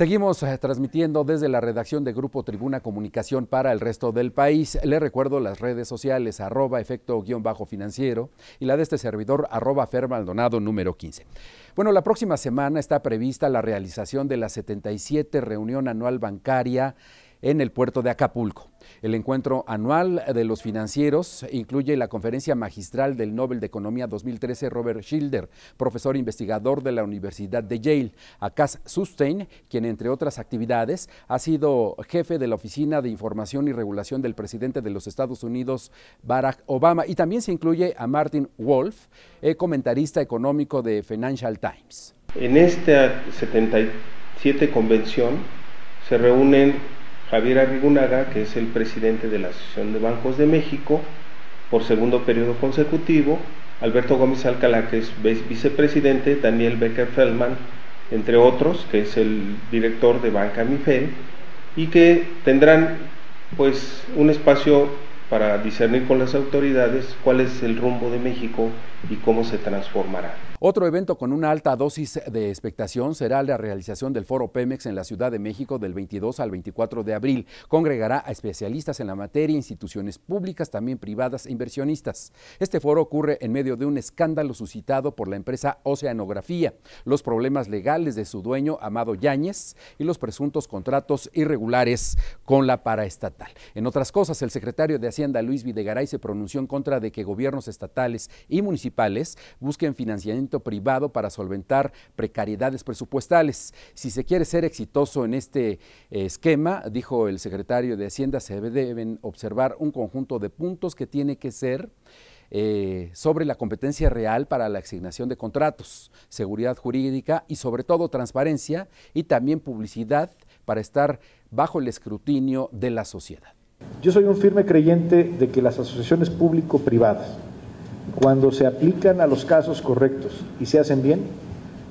Seguimos eh, transmitiendo desde la redacción de Grupo Tribuna Comunicación para el resto del país. Le recuerdo las redes sociales arroba efecto guión bajo financiero y la de este servidor arroba número 15. Bueno, la próxima semana está prevista la realización de la 77 reunión anual bancaria en el puerto de Acapulco. El encuentro anual de los financieros incluye la conferencia magistral del Nobel de Economía 2013 Robert Schilder, profesor investigador de la Universidad de Yale, a Cass Sustain, quien entre otras actividades ha sido jefe de la Oficina de Información y Regulación del presidente de los Estados Unidos, Barack Obama, y también se incluye a Martin Wolf, eh, comentarista económico de Financial Times. En esta 77 convención se reúnen Javier Arrigunaga, que es el presidente de la Asociación de Bancos de México, por segundo periodo consecutivo, Alberto Gómez Alcalá, que es vicepresidente, Daniel Becker Feldman, entre otros, que es el director de Banca Mifel, y que tendrán pues un espacio para discernir con las autoridades cuál es el rumbo de México y cómo se transformará. Otro evento con una alta dosis de expectación será la realización del Foro Pemex en la Ciudad de México del 22 al 24 de abril. Congregará a especialistas en la materia, instituciones públicas, también privadas e inversionistas. Este foro ocurre en medio de un escándalo suscitado por la empresa Oceanografía, los problemas legales de su dueño, Amado Yáñez, y los presuntos contratos irregulares con la paraestatal. En otras cosas, el secretario de Hacienda, Luis Videgaray, se pronunció en contra de que gobiernos estatales y municipales busquen financiamiento privado para solventar precariedades presupuestales. Si se quiere ser exitoso en este eh, esquema, dijo el secretario de Hacienda, se deben observar un conjunto de puntos que tiene que ser eh, sobre la competencia real para la asignación de contratos, seguridad jurídica y sobre todo transparencia y también publicidad para estar bajo el escrutinio de la sociedad. Yo soy un firme creyente de que las asociaciones público-privadas cuando se aplican a los casos correctos y se hacen bien,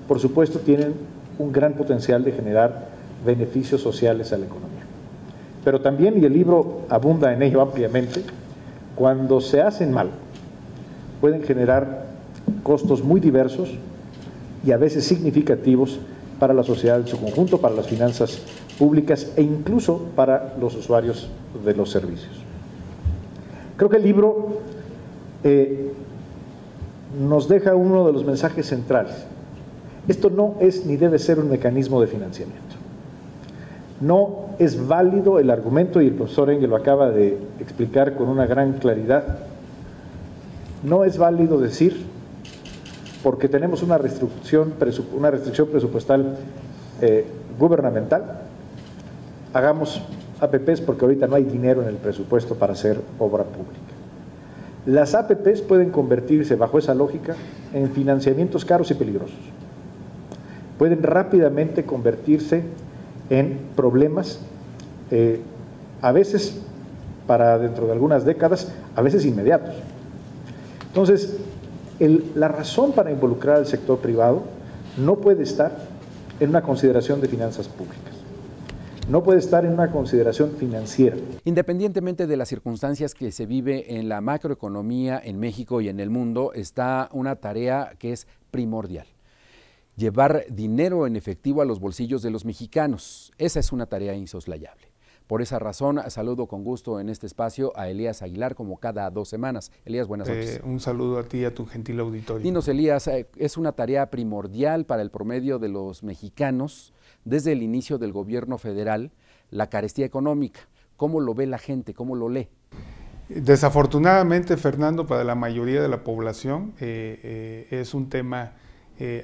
por supuesto tienen un gran potencial de generar beneficios sociales a la economía. Pero también, y el libro abunda en ello ampliamente, cuando se hacen mal, pueden generar costos muy diversos y a veces significativos para la sociedad en su conjunto, para las finanzas públicas e incluso para los usuarios de los servicios. Creo que el libro eh, nos deja uno de los mensajes centrales. Esto no es ni debe ser un mecanismo de financiamiento. No es válido el argumento, y el profesor Engel lo acaba de explicar con una gran claridad, no es válido decir, porque tenemos una restricción, presupuestal eh, gubernamental, hagamos APPs porque ahorita no hay dinero en el presupuesto para hacer obra pública. Las APPs pueden convertirse, bajo esa lógica, en financiamientos caros y peligrosos. Pueden rápidamente convertirse en problemas, eh, a veces para dentro de algunas décadas, a veces inmediatos. Entonces, la razón para involucrar al sector privado no puede estar en una consideración de finanzas públicas no puede estar en una consideración financiera. Independientemente de las circunstancias que se vive en la macroeconomía en México y en el mundo, está una tarea que es primordial. Llevar dinero en efectivo a los bolsillos de los mexicanos. Esa es una tarea insoslayable. Por esa razón, saludo con gusto en este espacio a Elías Aguilar como cada dos semanas. Elías, buenas noches. un saludo a ti y a tu gentil auditorio. Dinos, Elías, eh, es una tarea primordial para el promedio de los mexicanos desde el inicio del gobierno federal la carestía económica. ¿Cómo lo ve la gente? ¿Cómo lo lee? Desafortunadamente, Fernando, para la mayoría de la población eh, eh, es un tema,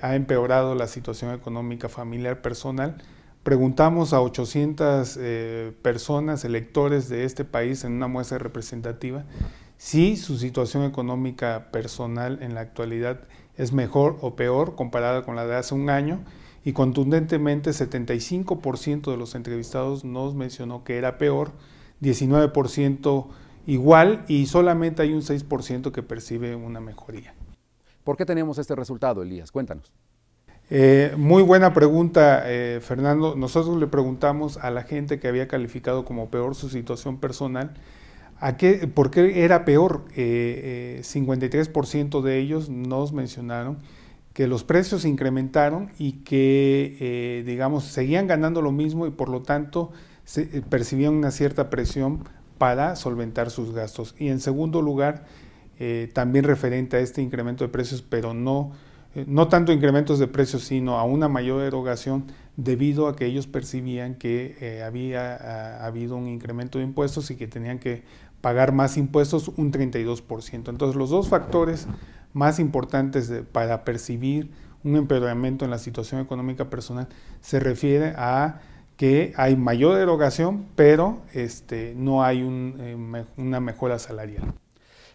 ha empeorado la situación económica familiar personal Preguntamos a 800 eh, personas, electores de este país en una muestra representativa, si su situación económica personal en la actualidad es mejor o peor comparada con la de hace un año y contundentemente 75% de los entrevistados nos mencionó que era peor, 19% igual y solamente hay un 6% que percibe una mejoría. ¿Por qué tenemos este resultado, Elías? Cuéntanos. Eh, muy buena pregunta, eh, Fernando. Nosotros le preguntamos a la gente que había calificado como peor su situación personal, ¿a qué, ¿por qué era peor? 53% eh, de ellos nos mencionaron que los precios incrementaron y que, digamos, seguían ganando lo mismo y por lo tanto percibían una cierta presión para solventar sus gastos. Y en segundo lugar, también referente a este incremento de precios, pero no eh, no tanto incrementos de precios, sino a una mayor erogación debido a que ellos percibían que eh, había ah, habido un incremento de impuestos y que tenían que pagar más impuestos un 32%. Entonces los dos factores más importantes para percibir un empeoramiento en la situación económica personal se refiere a que hay mayor erogación, pero este, no hay eh, una mejora salarial.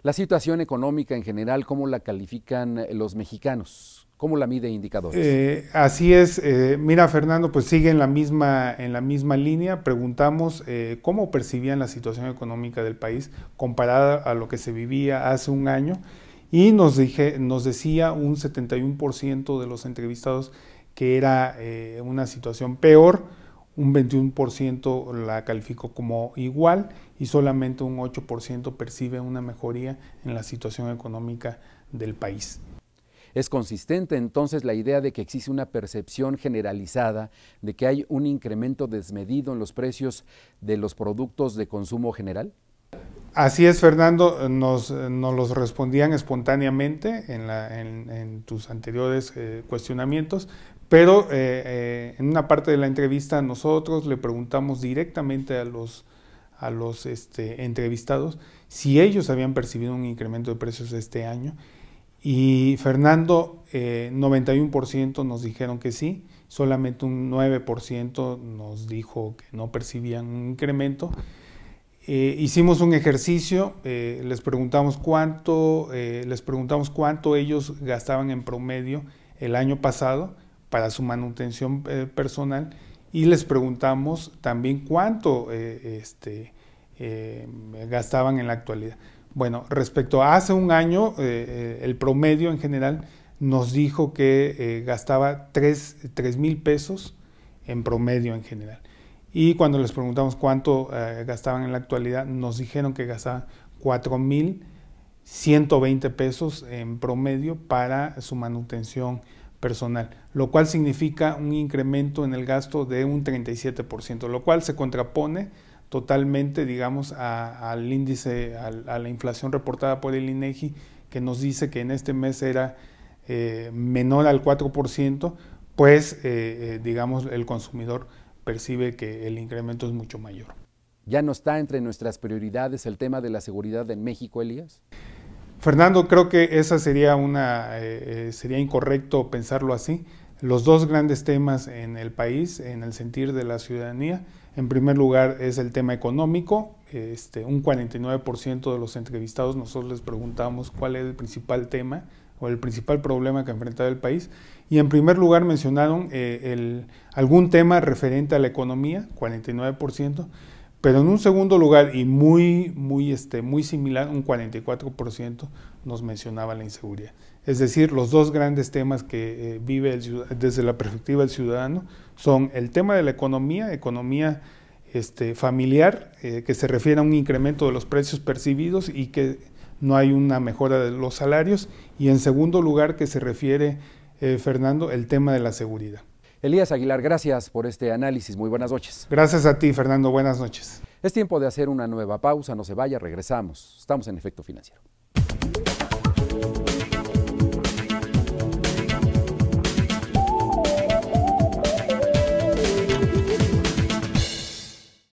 La situación económica en general, ¿cómo la califican eh, los mexicanos? ¿Cómo la mide indicadores? Eh, así es. Eh, mira, Fernando, pues sigue en la misma, en la misma línea. Preguntamos cómo percibían la situación económica del país comparada a lo que se vivía hace un año. Y nos, dije, nos decía un 71% de los entrevistados que era una situación peor un 21% la calificó como igual y solamente un 8% percibe una mejoría en la situación económica del país. Es consistente entonces la idea de que existe una percepción generalizada de que hay un incremento desmedido en los precios de los productos de consumo general? Así es, Fernando, nos, los respondían espontáneamente en, tus anteriores eh, cuestionamientos, pero eh, eh, en una parte de la entrevista nosotros le preguntamos directamente a los, este, entrevistados si ellos habían percibido un incremento de precios este año y Fernando, 91% nos dijeron que sí, solamente un 9% nos dijo que no percibían un incremento eh, hicimos un ejercicio, eh, les, preguntamos cuánto, eh, les preguntamos cuánto ellos gastaban en promedio el año pasado para su manutención personal y les preguntamos también cuánto este, gastaban en la actualidad. Bueno, respecto a hace un año, el promedio en general nos dijo que gastaba 3 mil pesos en promedio en general. Y cuando les preguntamos cuánto eh, gastaban en la actualidad, nos dijeron que gastaban 4.120 pesos en promedio para su manutención personal, lo cual significa un incremento en el gasto de un 37%, lo cual se contrapone totalmente, digamos, al índice, a, la inflación reportada por el INEGI, e que nos dice que en este mes era eh, menor al 4%, pues, eh, digamos, el consumidor percibe que el incremento es mucho mayor. ¿Ya no está entre nuestras prioridades el tema de la seguridad en México, Elías? Fernando, creo que esa sería una eh, eh, sería incorrecto pensarlo así. Los dos grandes temas en el país, en el sentir de la ciudadanía, en primer lugar es el tema económico. Este, un 49% de los entrevistados nosotros les preguntamos cuál es el principal tema o el principal problema que enfrentaba el país. Y en primer lugar mencionaron eh, algún tema referente a la economía, 49%, pero en un segundo lugar y muy, muy, este, muy similar, un 44% nos mencionaba la inseguridad. Es decir, los dos grandes temas que eh, vive desde la perspectiva del ciudadano son el tema de la economía, economía este, familiar, eh, que se refiere a un incremento de los precios percibidos y que no hay una mejora de los salarios y en segundo lugar que se refiere, eh, Fernando, el tema de la seguridad. Elías Aguilar, gracias por este análisis. Muy buenas noches. Gracias a ti, Fernando. Buenas noches. Es tiempo de hacer una nueva pausa. No se vaya, regresamos. Estamos en efecto financiero.